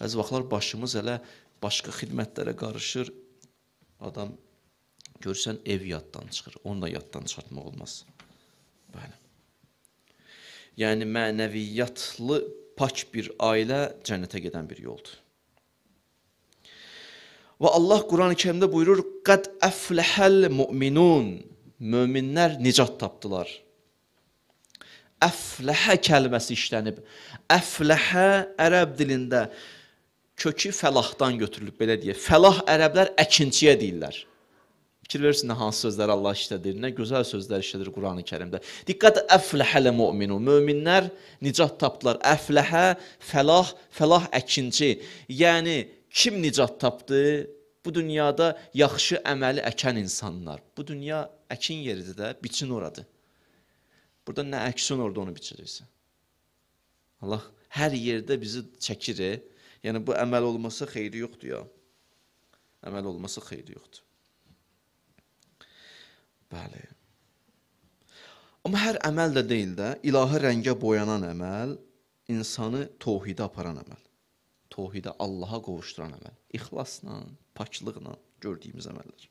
Bəzi vaxtlar başımız hələ başqa xidmətlərə qarışır. Adam görsən ev yaddan çıxır. Onu da yaddan çıxartmaq olmaz. Bəli. Yəni mənəviyyatlı pak bir ailə cənnətə gedən bir yoldur. Və Allah Qurani-Kərimdə buyurur: "Qad aflahal mu'minun." Möminlər nicat tapdılar. Əfləhə kəlməsi işlənib. Əfləhə ərəb dilində kökü fəlahdan götürülüb, belə deyək. Fəlah ərəblər əkinciyə deyirlər. Fikir verirsin, hansı sözlər Allah işlədir, nə gözəl sözlər işlədir Quran-ı Kərimdə. Diqqət, əfləhələ müminu, möminlər nicat tapdılar. Əfləhə, fəlah, fəlah əkinci. Yəni, kim nicat tapdı? Bu dünyada yaxşı əməli əkən insanlar. Bu dünya əkin yeridir də, biçin oradır. Burada nə əksin orada onu biçirirsən. Allah hər yerdə bizi çəkirir. E. Yəni bu əməl olması xeyri yoxdur ya. Əməl olması xeyri yoxdur. Bəli. Amma hər əməl də deyil də, ilahı rəngə boyanan əməl insanı təvhidə aparan əməl. Təvhidə Allaha qovuşduran əməl. İxlasla, paklıqla gördüyümüz əməllər.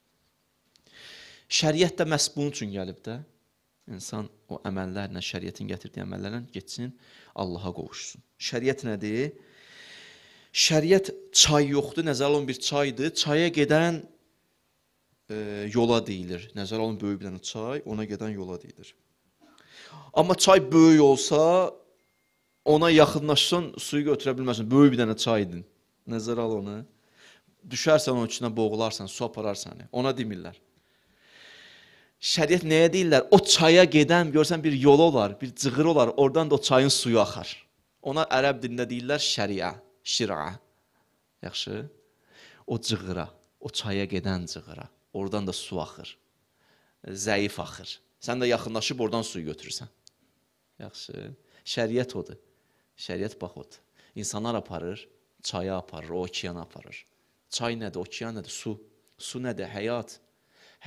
Şəriət də məhz bunun üçün gəlib də. İnsan o əməllərlə, şəriətin gətirdiyi əməllərlə getsin, Allaha qovuşsun. Şəriət nədir? şəriət çay yoxdur, nəzərə alın bir çaydır. Çaya gedən e, yola deyilir. Nəzərə alın böyük bir dənə çay, ona gedən yola deyilir. Amma çay böyük olsa, ona yaxınlaşsan suyu götürə bilməzsən. Böyük bir dənə çaydır. Nəzərə al onu. Düşərsən onun içinə boğularsan, su apararsan. Ona demirlər. Şəriət nəyə deyirlər? O çaya gedən görsən bir yol olar, bir cığır olar. Oradan da o çayın suyu axar. Ona ərəb dilində deyirlər şəriət. Şira. Yaxşı. O cığıra, o çaya gedən cığıra. Oradan da su axır. Zəif axır. Sən də yaxınlaşıb oradan suyu götürürsən. Yaxşı. Şəriət odur. Şəriət bax odur. İnsanlar aparır, çaya aparır, o okeana aparır. Çay nədir, okean nədir? Su. Su nədir? Həyat.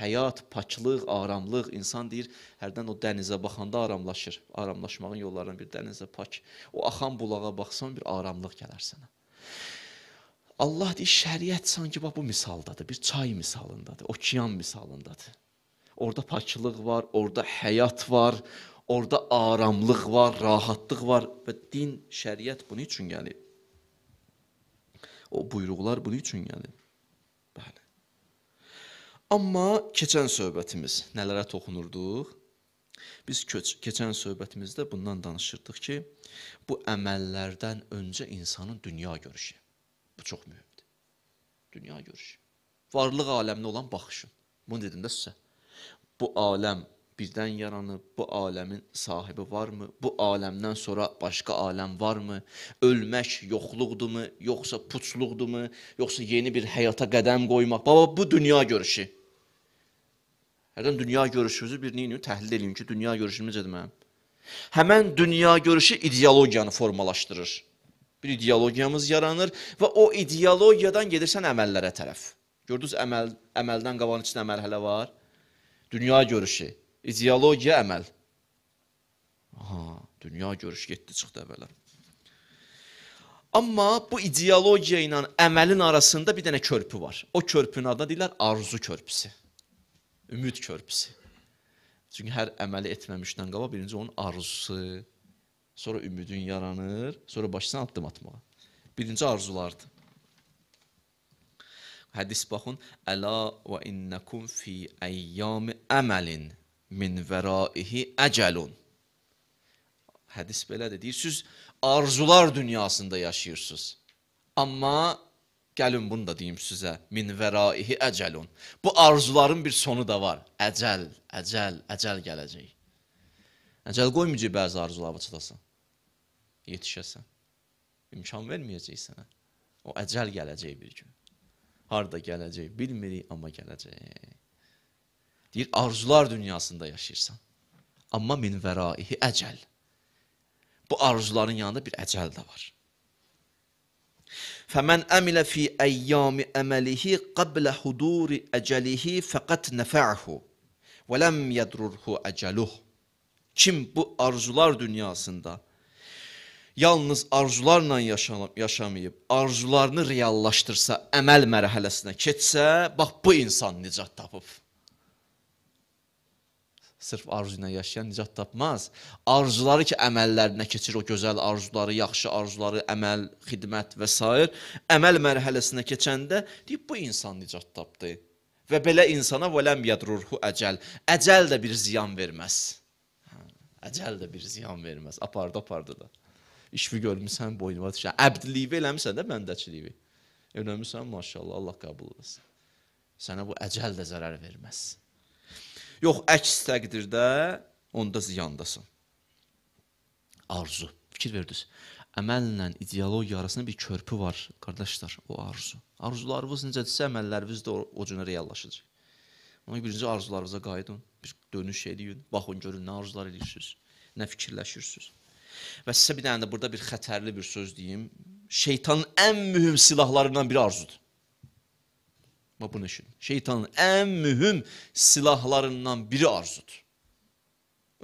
Həyat, paklıq, aramlıq. İnsan deyir, hərdən o dənizə baxanda aramlaşır. Aramlaşmağın yollarından bir dənizə pak. O axan bulağa baxsan bir aramlıq gələr sənə. Allah deyir, şəriət sanki bax bu misaldadır, bir çay misalındadır, okyan misalındadır. Orada paçılıq var, orada həyat var, orada aramlıq var, rahatlıq var və din, şəriət bunun üçün gəlib. O buyruqlar bunun üçün gəlib. Bəli. Amma keçən söhbətimiz nələrə toxunurduq? Biz köç, keçən söhbətimizdə bundan danışırdıq ki, bu əməllərdən öncə insanın dünya görüşü. Bu çox mühümdür. Dünya görüşü. Varlıq aləminə olan baxışın. Bunu dedim də sizə. Bu aləm birdən yaranıb, bu aləmin sahibi varmı? Bu aləmdən sonra başqa aləm varmı? Ölmək yoxluqdurmu, yoxsa puçluqdurmu, yoxsa yeni bir həyata qədəm qoymaq? Baba, bu dünya görüşü. Hərdən dünya görüşünüzü bir neyin təhlil edin ki, dünya görüşüm necədir mənim? Həmən dünya görüşü ideologiyanı formalaşdırır. Bir ideologiyamız yaranır və o ideologiyadan gedirsən əməllərə tərəf. Gördünüz əməl, əməldən qabağın içində mərhələ var. Dünya görüşü, ideologiya, əməl. Aha, dünya görüşü getdi, çıxdı əvvələ. Amma bu ideologiya ilə əməlin arasında bir dənə körpü var. O körpünün adı deyirlər arzu körpüsü. Ümid körpüsü. Çünki hər əməli etməmişdən qala birinci onun arzusu, sonra ümidin yaranır, sonra başlasan addım atmağa. Birinci arzulardır. Hədis baxın, əla və innəkum fi əyyami əməlin min vəraihi əcəlun. Hədis belə deyir, siz arzular dünyasında yaşayırsınız. Amma Gəlin bunu da deyim sizə. Min veraihi əcəlun. Bu arzuların bir sonu da var. Əcəl, əcəl, əcəl gələcək. Əcəl qoymayacaq bəzi arzulara çatasan. Yetişəsən. İmkan verməyəcək sənə. O əcəl gələcək bir gün. Harda gələcək bilmirik, amma gələcək. Deyir, arzular dünyasında yaşayırsan. Amma min veraihi əcəl. Bu arzuların yanında bir əcəl də var. فَمَنْ أَمِلَ فِي اَيَّامِ أَمَلِهِ قَبْلَ حُدُورِ اَجَلِهِ فَقَتْ نَفَعْهُ وَلَمْ يَدْرُرْهُ اَجَلُهُ Kim bu arzular dünyasında yalnız arzularla yaşam yaşamayıb, arzularını reallaşdırsa, əməl mərhələsinə keçsə, bax bu insan nicat tapıb sırf arzu ilə yaşayan nicat tapmaz. Arzuları ki, əməllərinə keçir o gözəl arzuları, yaxşı arzuları, əməl, xidmət və s. əməl mərhələsinə keçəndə deyib bu insan nicat tapdı. Və belə insana vələm yadruhu əcəl. Əcəl də bir ziyan verməz. Hə, əcəl də bir ziyan verməz. Apardı, apardı da. İşvi görmüsən, boynuma düşən. Əbdiliyi eləmirsən də bəndəçiliyi. Eləmirsən, maşallah, Allah qəbul etsin. Sənə bu əcəl də zərər verməz. Yox, əks təqdirdə onda ziyandasan. Arzu. Fikir verdiniz. Əməllə ideologiya arasında bir körpü var, qardaşlar, o arzu. Arzularınız necədirsə, əməlləriniz də o, o cür reallaşacaq. Ona birinci arzularınıza qayıdın, bir dönüş eləyin, baxın görün nə arzular edirsiniz, nə fikirləşirsiniz. Və sizə bir dənə də burada bir xətərli bir söz deyim. Şeytanın ən mühüm silahlarından biri arzudur. Bax bunu eşidin. Şeytanın ən mühüm silahlarından biri arzudur.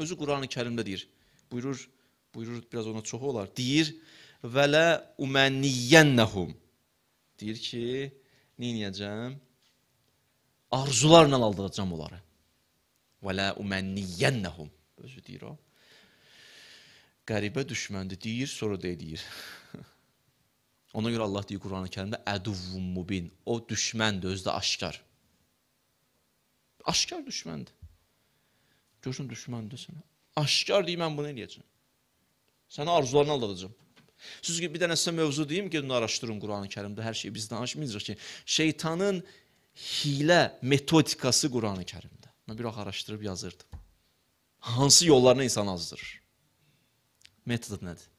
Özü Quran-ı Kərimdə deyir. Buyurur, buyurur biraz ona çoxu olar. Deyir, vələ uməniyyənnəhum. Deyir ki, neynəyəcəm? Arzularla aldıracam onları. Vələ uməniyyənnəhum. Özü deyir o. Qəribə düşməndir, deyir, sonra da deyir. Ona görə Allah deyir Qurani-Kərimdə əduvvun mubin. O düşməndir, özü də aşkar. Aşkar düşməndir. Görsən düşməndir sənə. Aşkar deyir mən bunu eləyəcəm. Sənə arzularını aldadacam. Siz ki, bir dənə sizə mövzu deyim, gedin araşdırın Qurani-Kərimdə hər şeyi biz danışmayacağıq ki, şeytanın hilə metodikası Qurani-Kərimdə. Mən bir vaxt araşdırıb yazırdım. Hansı yollarına insan azdırır? Metod nədir?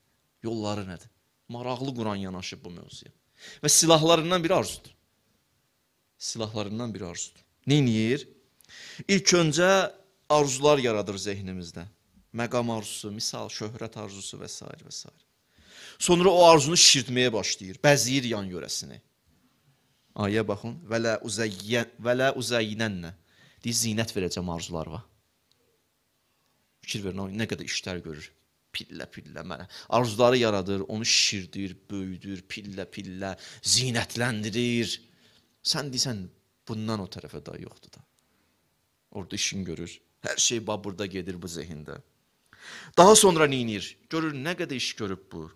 Yolları nədir? maraqlı Quran yanaşıb bu mövzuya. Və silahlarından biri arzudur. Silahlarından biri arzudur. Neyniyir? İlk öncə arzular yaradır zehnimizdə. Məqam arzusu, misal, şöhrət arzusu və s. və s. Sonra o arzunu şişirtməyə başlayır, bəziyir yan yörəsini. Ayə baxın, vələ uzəyən, vələ uzəyinənlə. Deyir, zinət verəcəm arzularva. Fikir verin, o nə qədər işlər görür pillə-pillə mənə. Arzuları yaradır, onu şişirdir, böyüdür, pillə-pillə, zinətləndirir. Sən desən bundan o tərəfə da yoxdur da. Orada işin görür. Hər şey bax burada gedir bu zehində. Daha sonra neyinir? Görür nə qədər iş görüb bu.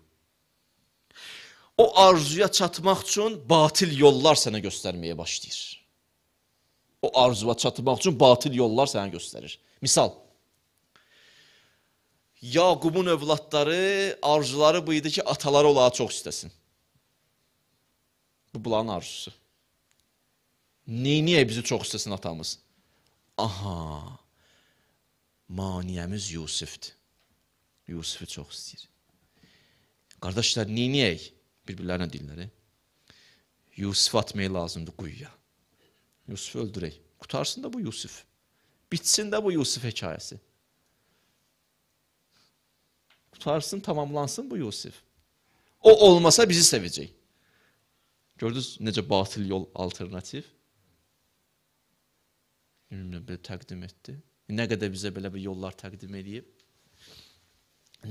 O arzuya çatmaq üçün batil yollar sənə göstərməyə başlayır. O arzuya çatmaq üçün batil yollar sənə göstərir. Misal, Yaqubun övladları arzuları bu idi ki, ataları olağı çox istəsin. Bu bunların arzusu. Neyniyə bizi çox istəsin atamız? Aha, maniyəmiz Yusifdir. Yusifi çox istəyir. Qardaşlar, neyniyək? Bir-birlərinə dilləri. Yusifi atmək lazımdır quyuya. Yusifi öldürək. Qutarsın da bu Yusif. Bitsin də bu Yusif hekayəsi. Qutarsın, tamamlansın bu Yusif. O olmasa bizi sevəcək. Gördünüz necə batil yol alternativ? Ümumiyyətlə belə təqdim etdi. Nə qədər bizə belə bir yollar təqdim edib.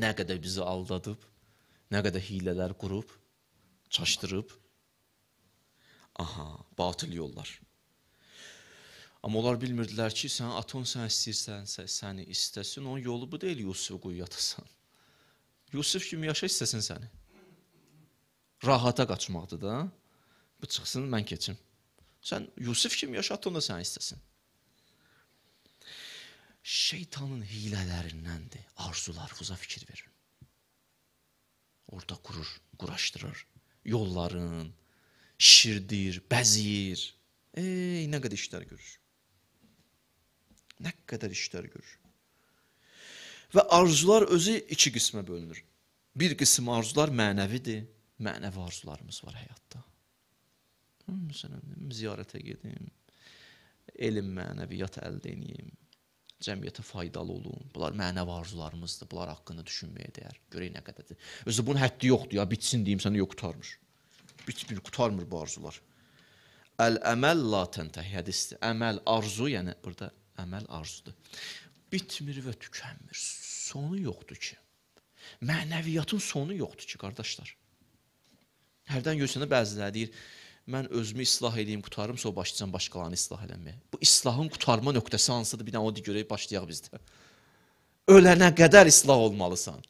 Nə qədər bizi aldadıb. Nə qədər hilələr qurub, çaşdırıb. Aha, batil yollar. Amma onlar bilmirdilər ki, sən aton sən istəyirsən, səni istəsin, onun yolu bu deyil Yusuf quyuya atasan. Yusif kimi yaşa istəsin səni. Rahata qaçmaqdır da. Bu çıxsın, mən keçim. Sən Yusif kimi yaşa, atom da səni istəsin. Şeytanın hilələrindəndir. Arzular, fuza fikir verir. Orada qurur, quraşdırır. Yolların, şişirdir, bəziyir. Ey, nə qədər işlər görür. Nə qədər işlər görür. Və arzular özü iki qismə bölünür. Bir qism arzular mənəvidir, mənəvi arzularımız var həyatda. Məsələn, ziyarətə gedim, elm mənəviyyat əldə edeyim, cəmiyyətə faydalı olun. Bunlar mənəvi arzularımızdır. Bunlar haqqında düşünməyə dəyər. Görək nə qədərdir. Özü bunun həddi yoxdur. Ya bitsin deyim sənə yox qutarmır. Bit bir qutarmır bu arzular. Əl-əməl la təntəhi hədisdir. Əməl arzu, yəni burada əməl arzudur bitmir və tükənmir. Sonu yoxdur ki. Mənəviyyatın sonu yoxdur ki, qardaşlar. Hərdən görsən də bəziləri deyir, mən özümü islah edeyim, qutarımsa o başlayacam başqalarını islah eləməyə. Bu islahın qutarma nöqtəsi hansıdır? Bir dənə o görək başlayaq bizdə. Ölənə qədər islah olmalısan.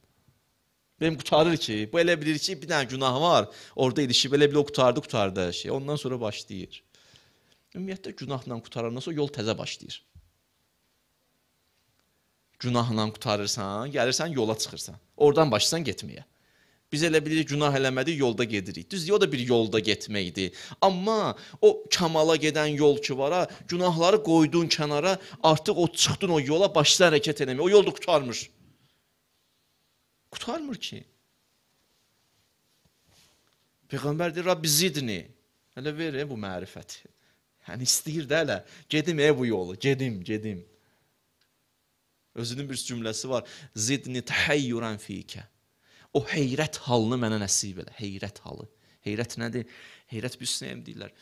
Benim qutarır ki, bu elə bilir ki, bir dənə günah var, orada ilişib elə bilir o qutardı, qutardı hər şey. Ondan sonra başlayır. Ümumiyyətlə günahla qutarandan sonra yol təzə başlayır günahla qutarırsan, gəlirsən yola çıxırsan. Oradan başlasan getməyə. Biz elə bilirik günah eləmədik, yolda gedirik. Düzdür, o da bir yolda getməkdir. Amma o kamala gedən yol ki var, ha, günahları qoyduğun kənara, artıq o çıxdın o yola, başla hərəkət eləməyə. O yol da qutarmır. Qutarmır ki. Peyğəmbər deyir, Rabbi zidni. Hələ verir bu mərifəti. Yəni istəyir də hələ, gedim e bu yolu, gedim, gedim. Özünün bir cümləsi var. Zidni təhayyuran fikə. O heyrət halını mənə nəsib elə. Heyrət halı. Heyrət nədir? Heyrət bir sinəyim deyirlər.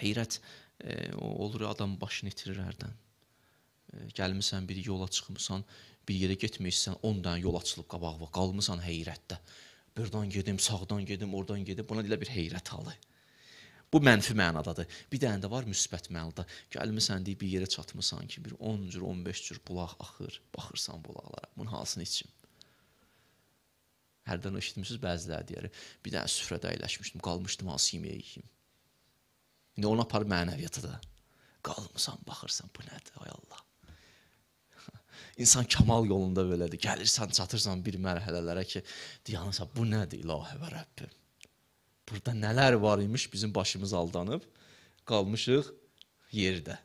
Heyrət e, olur adam başını itirir hərdən. E, gəlmisən bir yola çıxmısan, bir yerə getməyirsən, 10 dənə yol açılıb qabağına, qalmısan heyrətdə. Birdən gedim, sağdan gedim, oradan gedim. Buna deyirlər bir heyrət halı. Bu mənfi mənadadır. Bir dənə də var müsbət mənada. Gəlmisən deyib bir yerə çatmısan ki, bir 10 cür, 15 cür bulaq axır. Baxırsan bulaqlara. Bunun halsını içim. Hərdən eşitmisiniz bəziləri deyir. Bir dənə süfrədə əyləşmişdim, qalmışdım hansı yeməyi yeyim. İndi onu apar mənəviyyata da. Qalmısan, baxırsan, bu nədir ay Allah? İnsan kamal yolunda belədir. Gəlirsən, çatırsan bir mərhələlərə ki, deyirsən, bu nədir ilahə və Rəbbim? Burada nələr var imiş, bizim başımız aldanıb qalmışıq yerdə.